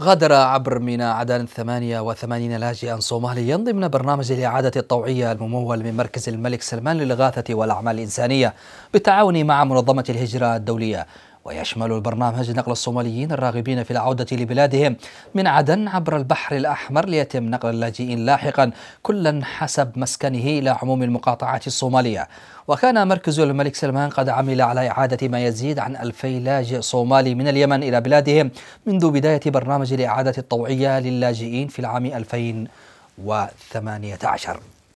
غادر عبر ميناء عدن 88 لاجئا صوماليا ضمن برنامج الإعادة الطوعية الممول من مركز الملك سلمان للإغاثة والأعمال الإنسانية بالتعاون مع منظمة الهجرة الدولية ويشمل البرنامج نقل الصوماليين الراغبين في العودة لبلادهم من عدن عبر البحر الأحمر ليتم نقل اللاجئين لاحقا كلا حسب مسكنه إلى عموم المقاطعات الصومالية وكان مركز الملك سلمان قد عمل على إعادة ما يزيد عن 2000 لاجئ صومالي من اليمن إلى بلادهم منذ بداية برنامج الإعادة الطوعية للاجئين في العام 2018